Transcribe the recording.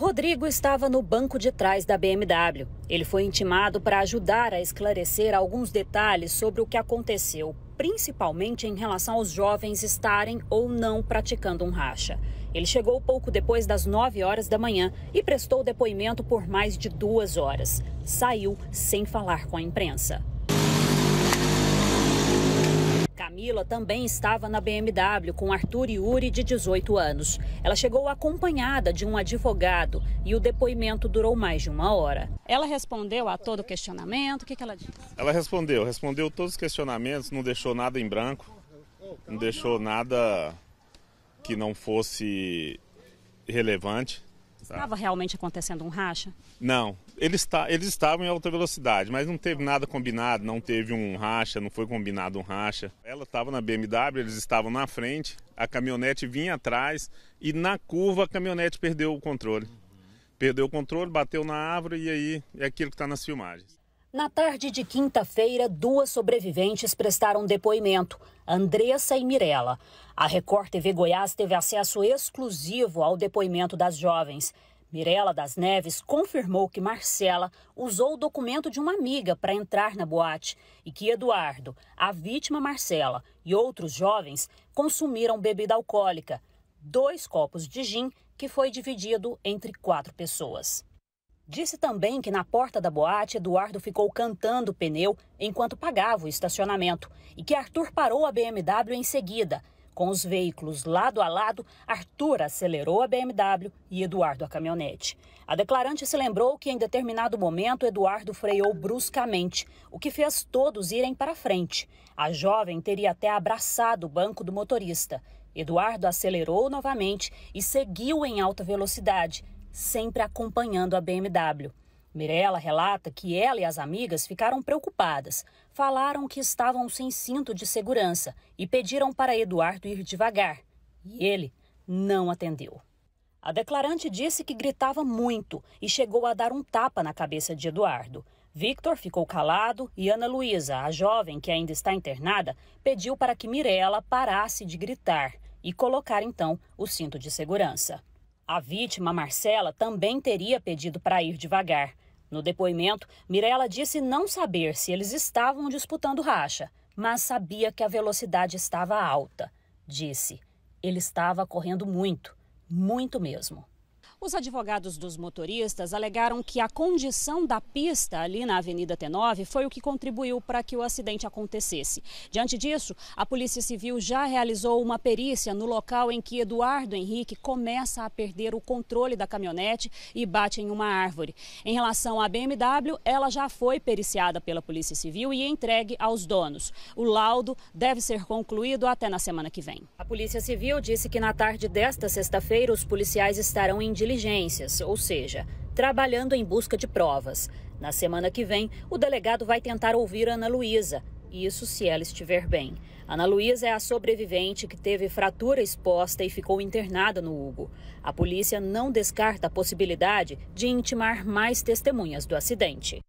Rodrigo estava no banco de trás da BMW. Ele foi intimado para ajudar a esclarecer alguns detalhes sobre o que aconteceu, principalmente em relação aos jovens estarem ou não praticando um racha. Ele chegou pouco depois das 9 horas da manhã e prestou depoimento por mais de duas horas. Saiu sem falar com a imprensa. Camila também estava na BMW com Arthur Yuri, de 18 anos. Ela chegou acompanhada de um advogado e o depoimento durou mais de uma hora. Ela respondeu a todo o questionamento? O que, que ela disse? Ela respondeu, respondeu todos os questionamentos, não deixou nada em branco, não deixou nada que não fosse relevante. Estava realmente acontecendo um racha? Não, eles, eles estavam em alta velocidade, mas não teve nada combinado, não teve um racha, não foi combinado um racha. Ela estava na BMW, eles estavam na frente, a caminhonete vinha atrás e na curva a caminhonete perdeu o controle. Perdeu o controle, bateu na árvore e aí é aquilo que está nas filmagens. Na tarde de quinta-feira, duas sobreviventes prestaram depoimento, Andressa e Mirella. A Record TV Goiás teve acesso exclusivo ao depoimento das jovens. Mirella das Neves confirmou que Marcela usou o documento de uma amiga para entrar na boate e que Eduardo, a vítima Marcela e outros jovens consumiram bebida alcoólica, dois copos de gin que foi dividido entre quatro pessoas. Disse também que na porta da boate, Eduardo ficou cantando pneu enquanto pagava o estacionamento e que Arthur parou a BMW em seguida. Com os veículos lado a lado, Arthur acelerou a BMW e Eduardo a caminhonete. A declarante se lembrou que em determinado momento Eduardo freou bruscamente, o que fez todos irem para frente. A jovem teria até abraçado o banco do motorista. Eduardo acelerou novamente e seguiu em alta velocidade, sempre acompanhando a BMW. Mirella relata que ela e as amigas ficaram preocupadas. Falaram que estavam sem cinto de segurança e pediram para Eduardo ir devagar. E ele não atendeu. A declarante disse que gritava muito e chegou a dar um tapa na cabeça de Eduardo. Victor ficou calado e Ana Luísa, a jovem que ainda está internada, pediu para que Mirella parasse de gritar e colocar então o cinto de segurança. A vítima, Marcela, também teria pedido para ir devagar. No depoimento, Mirella disse não saber se eles estavam disputando racha, mas sabia que a velocidade estava alta. Disse: ele estava correndo muito, muito mesmo. Os advogados dos motoristas alegaram que a condição da pista ali na Avenida T9 foi o que contribuiu para que o acidente acontecesse. Diante disso, a Polícia Civil já realizou uma perícia no local em que Eduardo Henrique começa a perder o controle da caminhonete e bate em uma árvore. Em relação à BMW, ela já foi periciada pela Polícia Civil e entregue aos donos. O laudo deve ser concluído até na semana que vem. A Polícia Civil disse que na tarde desta sexta-feira os policiais estarão em diligências, ou seja, trabalhando em busca de provas. Na semana que vem, o delegado vai tentar ouvir Ana Luísa, isso se ela estiver bem. Ana Luísa é a sobrevivente que teve fratura exposta e ficou internada no Hugo. A polícia não descarta a possibilidade de intimar mais testemunhas do acidente.